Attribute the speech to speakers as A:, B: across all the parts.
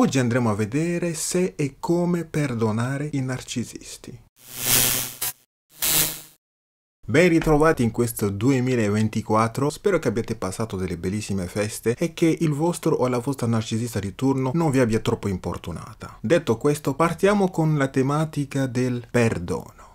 A: Oggi andremo a vedere se e come perdonare i narcisisti. Ben ritrovati in questo 2024, spero che abbiate passato delle bellissime feste e che il vostro o la vostra narcisista di turno non vi abbia troppo importunata. Detto questo, partiamo con la tematica del perdono.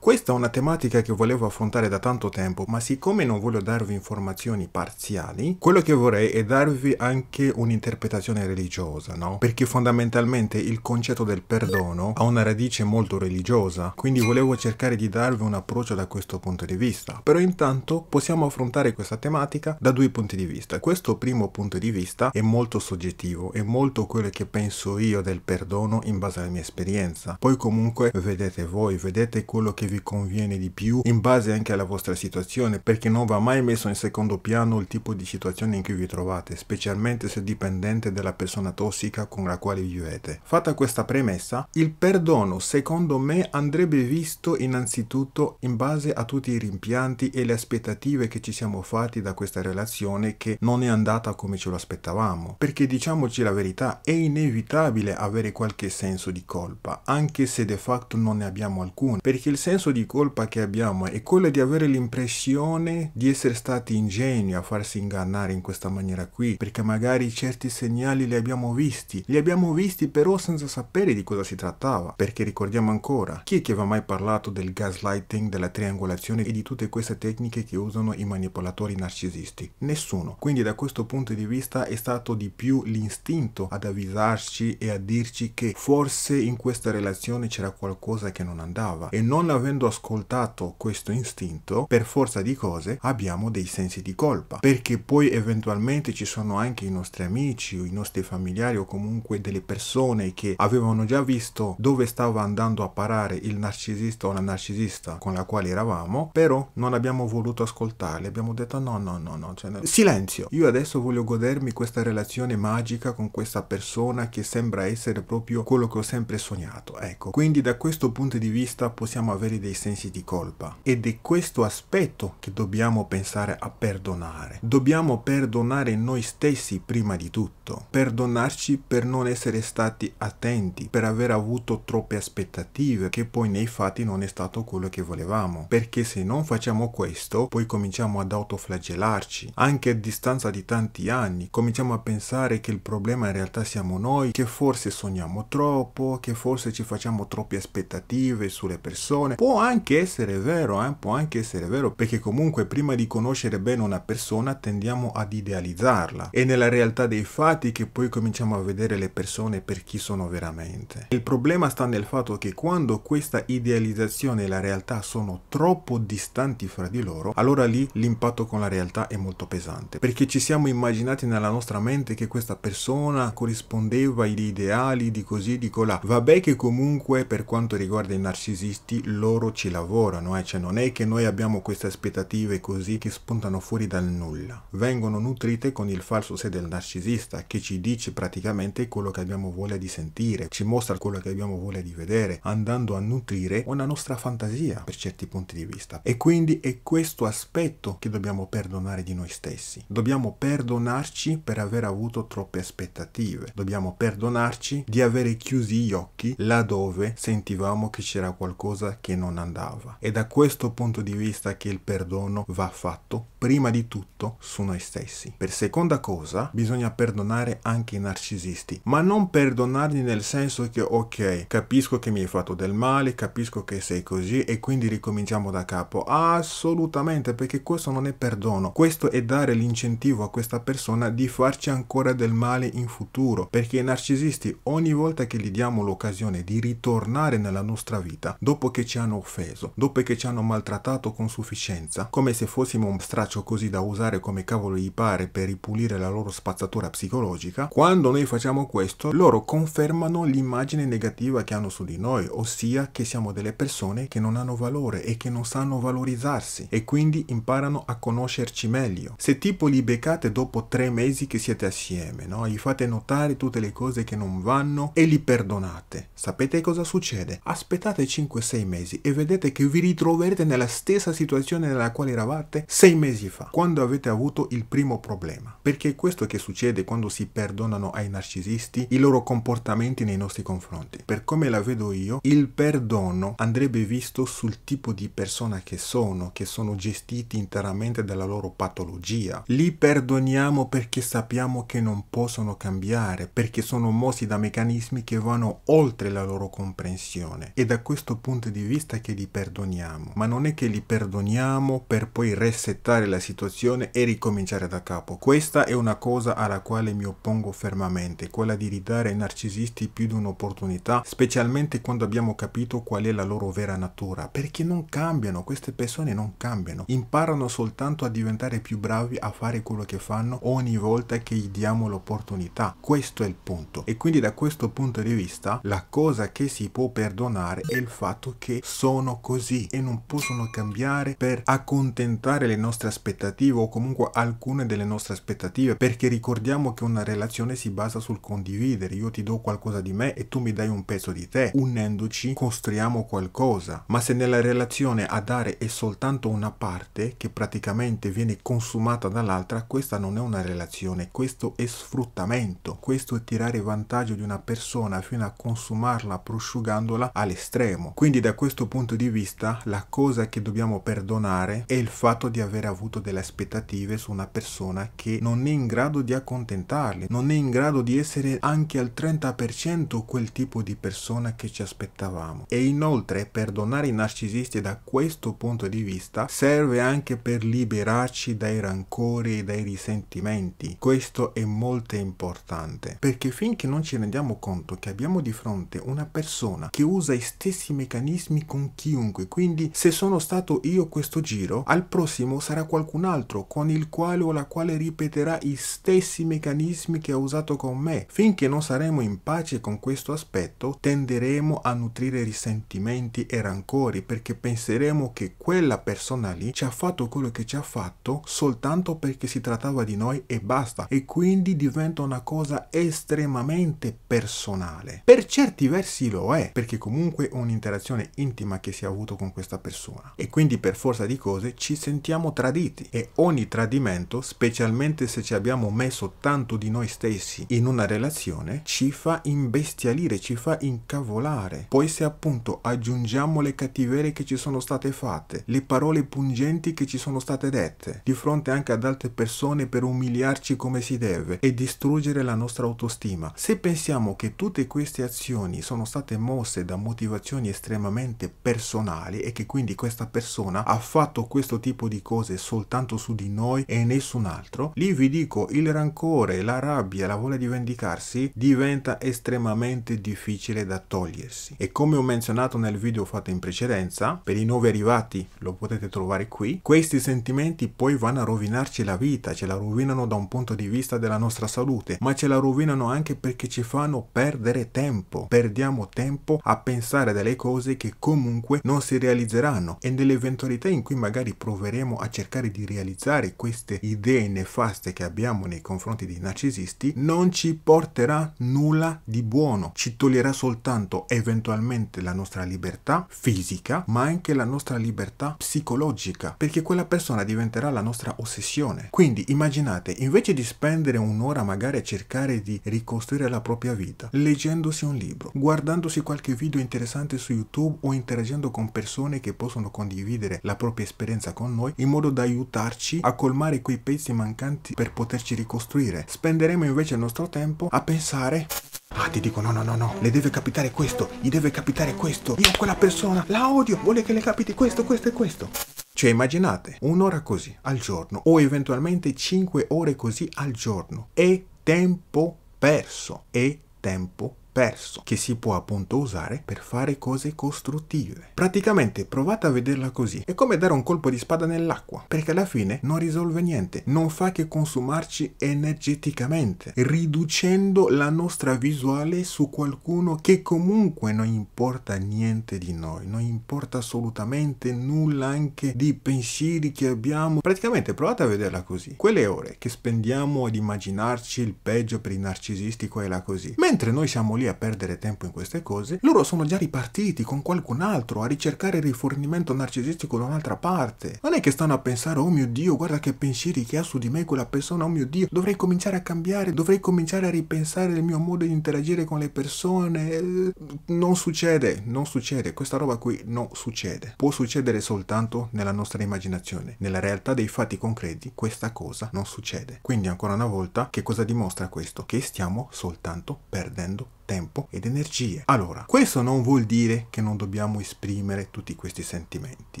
A: Questa è una tematica che volevo affrontare da tanto tempo, ma siccome non voglio darvi informazioni parziali, quello che vorrei è darvi anche un'interpretazione religiosa, no? Perché fondamentalmente il concetto del perdono ha una radice molto religiosa, quindi volevo cercare di darvi un approccio da questo punto di vista. Però intanto possiamo affrontare questa tematica da due punti di vista. Questo primo punto di vista è molto soggettivo, è molto quello che penso io del perdono in base alla mia esperienza. Poi comunque vedete voi, vedete quello che vi conviene di più in base anche alla vostra situazione perché non va mai messo in secondo piano il tipo di situazione in cui vi trovate specialmente se dipendente dalla persona tossica con la quale vivete. Fatta questa premessa il perdono secondo me andrebbe visto innanzitutto in base a tutti i rimpianti e le aspettative che ci siamo fatti da questa relazione che non è andata come ce lo aspettavamo perché diciamoci la verità è inevitabile avere qualche senso di colpa anche se de facto non ne abbiamo alcun perché il senso senso di colpa che abbiamo è quello di avere l'impressione di essere stati ingenui a farsi ingannare in questa maniera qui, perché magari certi segnali li abbiamo visti, li abbiamo visti però senza sapere di cosa si trattava, perché ricordiamo ancora, chi è che aveva mai parlato del gaslighting, della triangolazione e di tutte queste tecniche che usano i manipolatori narcisisti? Nessuno. Quindi da questo punto di vista è stato di più l'istinto ad avvisarci e a dirci che forse in questa relazione c'era qualcosa che non andava e non avendo avendo ascoltato questo istinto, per forza di cose abbiamo dei sensi di colpa, perché poi eventualmente ci sono anche i nostri amici o i nostri familiari o comunque delle persone che avevano già visto dove stava andando a parare il narcisista o la narcisista con la quale eravamo, però non abbiamo voluto ascoltarli, abbiamo detto no, no, no, no, cioè, silenzio, io adesso voglio godermi questa relazione magica con questa persona che sembra essere proprio quello che ho sempre sognato, ecco, quindi da questo punto di vista possiamo avere genitori dei sensi di colpa ed è questo aspetto che dobbiamo pensare a perdonare. Dobbiamo perdonare noi stessi prima di tutto, perdonarci per non essere stati attenti, per aver avuto troppe aspettative che poi nei fatti non è stato quello che volevamo, perché se non facciamo questo poi cominciamo ad autoflagellarci, anche a distanza di tanti anni, cominciamo a pensare che il problema in realtà siamo noi, che forse sogniamo troppo, che forse ci facciamo troppe aspettative sulle persone, poi Può anche essere vero, eh? può anche essere vero, perché comunque prima di conoscere bene una persona tendiamo ad idealizzarla. È nella realtà dei fatti che poi cominciamo a vedere le persone per chi sono veramente. Il problema sta nel fatto che quando questa idealizzazione e la realtà sono troppo distanti fra di loro, allora lì l'impatto con la realtà è molto pesante, perché ci siamo immaginati nella nostra mente che questa persona corrispondeva agli ideali di così, di colà. Vabbè che comunque per quanto riguarda i narcisisti loro loro ci lavorano, eh? cioè non è che noi abbiamo queste aspettative così che spuntano fuori dal nulla, vengono nutrite con il falso sé del narcisista che ci dice praticamente quello che abbiamo voglia di sentire, ci mostra quello che abbiamo voglia di vedere, andando a nutrire una nostra fantasia per certi punti di vista. E quindi è questo aspetto che dobbiamo perdonare di noi stessi. Dobbiamo perdonarci per aver avuto troppe aspettative, dobbiamo perdonarci di avere chiusi gli occhi laddove sentivamo che c'era qualcosa che non non andava. È da questo punto di vista che il perdono va fatto prima di tutto su noi stessi. Per seconda cosa, bisogna perdonare anche i narcisisti, ma non perdonarli nel senso che ok, capisco che mi hai fatto del male, capisco che sei così e quindi ricominciamo da capo. Assolutamente, perché questo non è perdono, questo è dare l'incentivo a questa persona di farci ancora del male in futuro, perché i narcisisti ogni volta che gli diamo l'occasione di ritornare nella nostra vita, dopo che ci hanno offeso, dopo che ci hanno maltrattato con sufficienza, come se fossimo un straccio così da usare come cavolo gli pare per ripulire la loro spazzatura psicologica, quando noi facciamo questo, loro confermano l'immagine negativa che hanno su di noi, ossia che siamo delle persone che non hanno valore e che non sanno valorizzarsi e quindi imparano a conoscerci meglio. Se tipo li beccate dopo tre mesi che siete assieme, no? gli fate notare tutte le cose che non vanno e li perdonate, sapete cosa succede? Aspettate 5-6 mesi e vedete che vi ritroverete nella stessa situazione nella quale eravate sei mesi fa, quando avete avuto il primo problema. Perché è questo che succede quando si perdonano ai narcisisti i loro comportamenti nei nostri confronti. Per come la vedo io, il perdono andrebbe visto sul tipo di persona che sono, che sono gestiti interamente dalla loro patologia. Li perdoniamo perché sappiamo che non possono cambiare, perché sono mossi da meccanismi che vanno oltre la loro comprensione. E da questo punto di vista è che li perdoniamo, ma non è che li perdoniamo per poi resettare la situazione e ricominciare da capo. Questa è una cosa alla quale mi oppongo fermamente, quella di ridare ai narcisisti più di un'opportunità, specialmente quando abbiamo capito qual è la loro vera natura, perché non cambiano, queste persone non cambiano, imparano soltanto a diventare più bravi a fare quello che fanno ogni volta che gli diamo l'opportunità. Questo è il punto. E quindi da questo punto di vista la cosa che si può perdonare è il fatto che sono così e non possono cambiare per accontentare le nostre aspettative o comunque alcune delle nostre aspettative perché ricordiamo che una relazione si basa sul condividere io ti do qualcosa di me e tu mi dai un pezzo di te unendoci costruiamo qualcosa ma se nella relazione a dare è soltanto una parte che praticamente viene consumata dall'altra questa non è una relazione questo è sfruttamento questo è tirare vantaggio di una persona fino a consumarla prosciugandola all'estremo quindi da questo punto di vista la cosa che dobbiamo perdonare è il fatto di aver avuto delle aspettative su una persona che non è in grado di accontentarle, non è in grado di essere anche al 30% quel tipo di persona che ci aspettavamo. E inoltre perdonare i narcisisti da questo punto di vista serve anche per liberarci dai rancori e dai risentimenti. Questo è molto importante perché finché non ci rendiamo conto che abbiamo di fronte una persona che usa i stessi meccanismi con con chiunque, quindi se sono stato io questo giro, al prossimo sarà qualcun altro con il quale o la quale ripeterà i stessi meccanismi che ha usato con me. Finché non saremo in pace con questo aspetto, tenderemo a nutrire risentimenti e rancori perché penseremo che quella persona lì ci ha fatto quello che ci ha fatto soltanto perché si trattava di noi e basta e quindi diventa una cosa estremamente personale. Per certi versi lo è, perché comunque un'interazione intima intima che si è avuto con questa persona. E quindi per forza di cose ci sentiamo traditi e ogni tradimento, specialmente se ci abbiamo messo tanto di noi stessi in una relazione, ci fa imbestialire, ci fa incavolare. Poi se appunto aggiungiamo le cattiverie che ci sono state fatte, le parole pungenti che ci sono state dette, di fronte anche ad altre persone per umiliarci come si deve e distruggere la nostra autostima, se pensiamo che tutte queste azioni sono state mosse da motivazioni estremamente personali e che quindi questa persona ha fatto questo tipo di cose soltanto su di noi e nessun altro, lì vi dico il rancore, la rabbia, la voglia di vendicarsi diventa estremamente difficile da togliersi. E come ho menzionato nel video fatto in precedenza, per i nuovi arrivati lo potete trovare qui, questi sentimenti poi vanno a rovinarci la vita, ce la rovinano da un punto di vista della nostra salute, ma ce la rovinano anche perché ci fanno perdere tempo, perdiamo tempo a pensare delle cose che comunque comunque non si realizzeranno e nell'eventualità in cui magari proveremo a cercare di realizzare queste idee nefaste che abbiamo nei confronti dei narcisisti non ci porterà nulla di buono, ci toglierà soltanto eventualmente la nostra libertà fisica ma anche la nostra libertà psicologica perché quella persona diventerà la nostra ossessione. Quindi immaginate invece di spendere un'ora magari a cercare di ricostruire la propria vita leggendosi un libro, guardandosi qualche video interessante su YouTube o internet interagendo con persone che possono condividere la propria esperienza con noi in modo da aiutarci a colmare quei pezzi mancanti per poterci ricostruire. Spenderemo invece il nostro tempo a pensare Ah, ti dico no, no, no, no, le deve capitare questo, gli deve capitare questo, io quella persona la odio, vuole che le capiti questo, questo e questo. Cioè immaginate un'ora così al giorno o eventualmente 5 ore così al giorno. È tempo perso, è tempo perso perso, che si può appunto usare per fare cose costruttive. Praticamente provate a vederla così, è come dare un colpo di spada nell'acqua, perché alla fine non risolve niente, non fa che consumarci energeticamente, riducendo la nostra visuale su qualcuno che comunque non importa niente di noi, non importa assolutamente nulla anche di pensieri che abbiamo. Praticamente provate a vederla così, quelle ore che spendiamo ad immaginarci il peggio per i narcisisti qua e là così, mentre noi siamo lì a perdere tempo in queste cose, loro sono già ripartiti con qualcun altro a ricercare rifornimento narcisistico da un'altra parte. Non è che stanno a pensare, oh mio Dio, guarda che pensieri che ha su di me quella persona, oh mio Dio, dovrei cominciare a cambiare, dovrei cominciare a ripensare il mio modo di interagire con le persone. Eh, non succede, non succede, questa roba qui non succede. Può succedere soltanto nella nostra immaginazione, nella realtà dei fatti concreti questa cosa non succede. Quindi ancora una volta che cosa dimostra questo? Che stiamo soltanto perdendo tempo tempo ed energie. Allora, questo non vuol dire che non dobbiamo esprimere tutti questi sentimenti,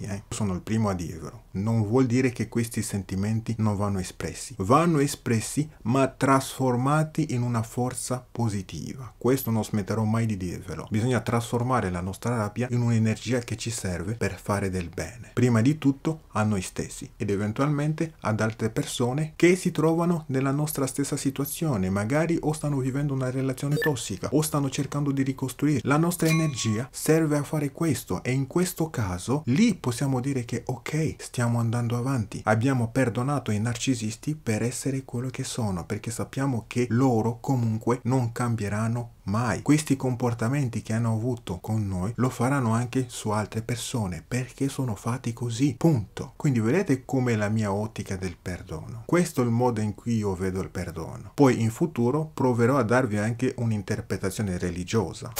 A: eh? sono il primo a dirvelo. Non vuol dire che questi sentimenti non vanno espressi, vanno espressi ma trasformati in una forza positiva. Questo non smetterò mai di dirvelo. Bisogna trasformare la nostra rabbia in un'energia che ci serve per fare del bene. Prima di tutto a noi stessi ed eventualmente ad altre persone che si trovano nella nostra stessa situazione, magari o stanno vivendo una relazione tossica o stanno cercando di ricostruire. La nostra energia serve a fare questo e in questo caso lì possiamo dire che ok, stiamo andando avanti. Abbiamo perdonato i narcisisti per essere quello che sono perché sappiamo che loro comunque non cambieranno mai. Questi comportamenti che hanno avuto con noi lo faranno anche su altre persone perché sono fatti così, punto. Quindi vedete come la mia ottica del perdono. Questo è il modo in cui io vedo il perdono. Poi in futuro proverò a darvi anche un'interpretazione religiosa.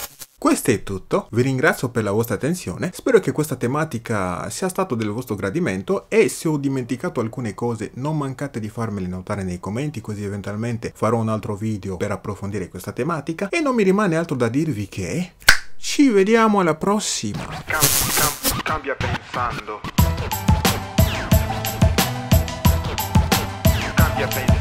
A: Questo è tutto, vi ringrazio per la vostra attenzione, spero che questa tematica sia stato del vostro gradimento e se ho dimenticato alcune cose non mancate di farmele notare nei commenti così eventualmente farò un altro video per approfondire questa tematica e non mi rimane altro da dirvi che ci vediamo alla prossima! Cam cam cambia pensando Cambia pensando